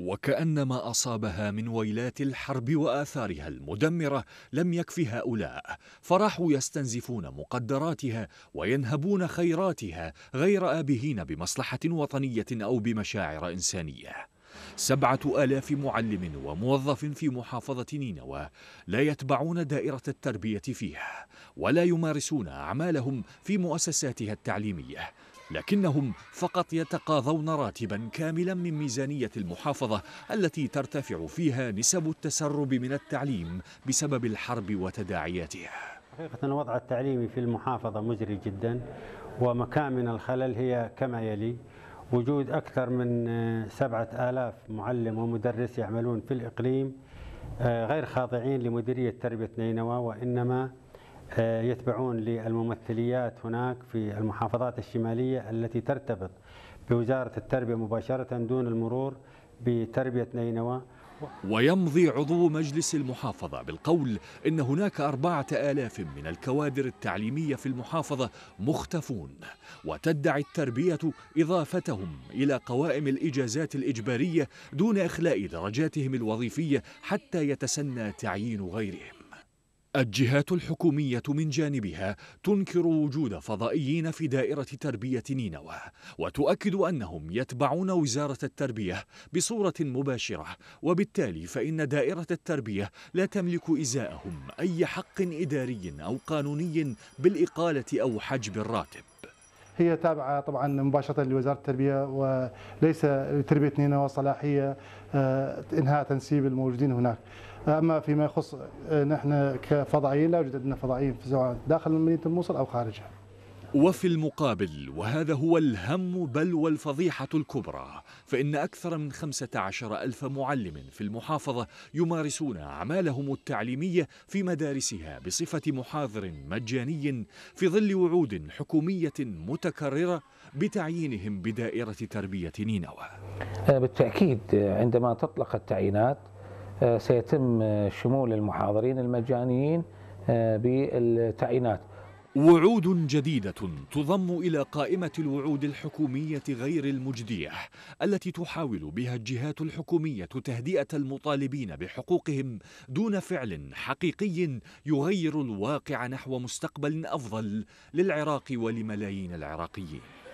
وكأن ما أصابها من ويلات الحرب وآثارها المدمرة لم يكف هؤلاء فراحوا يستنزفون مقدراتها وينهبون خيراتها غير آبهين بمصلحة وطنية أو بمشاعر إنسانية سبعة آلاف معلم وموظف في محافظة نينوى لا يتبعون دائرة التربية فيها ولا يمارسون أعمالهم في مؤسساتها التعليمية لكنهم فقط يتقاضون راتبا كاملا من ميزانية المحافظة التي ترتفع فيها نسب التسرب من التعليم بسبب الحرب وتداعياتها حقيقة الوضع التعليمي في المحافظة مزري جدا ومكامن الخلل هي كما يلي وجود أكثر من آه، سبعة آلاف معلم ومدرس يعملون في الإقليم آه، غير خاضعين لمديرية تربية نينوى وإنما آه، يتبعون للممثليات هناك في المحافظات الشمالية التي ترتبط بوزارة التربية مباشرة دون المرور بتربية نينوى ويمضي عضو مجلس المحافظة بالقول إن هناك أربعة آلاف من الكوادر التعليمية في المحافظة مختفون وتدعي التربية إضافتهم إلى قوائم الإجازات الإجبارية دون إخلاء درجاتهم الوظيفية حتى يتسنى تعيين غيرهم الجهات الحكومية من جانبها تنكر وجود فضائيين في دائرة تربية نينوى وتؤكد أنهم يتبعون وزارة التربية بصورة مباشرة وبالتالي فإن دائرة التربية لا تملك إزاءهم أي حق إداري أو قانوني بالإقالة أو حجب الراتب هي تابعه طبعا مباشره لوزاره التربيه وليس لتربيه نينا وصلاحيه آه، انهاء تنسيب الموجودين هناك. اما فيما يخص آه، نحن كفضائيين لا يوجد عندنا فضائيين سواء داخل مدينه الموصل او خارجها. وفي المقابل وهذا هو الهم بل والفضيحة الكبرى فإن أكثر من خمسة عشر ألف معلم في المحافظة يمارسون أعمالهم التعليمية في مدارسها بصفة محاضر مجاني في ظل وعود حكومية متكررة بتعيينهم بدائرة تربية نينوى آه، بالتأكيد آه، عندما تطلق التعيينات آه، سيتم شمول المحاضرين المجانيين بالتعيينات وعود جديدة تضم إلى قائمة الوعود الحكومية غير المجدية التي تحاول بها الجهات الحكومية تهدئة المطالبين بحقوقهم دون فعل حقيقي يغير الواقع نحو مستقبل أفضل للعراق ولملايين العراقيين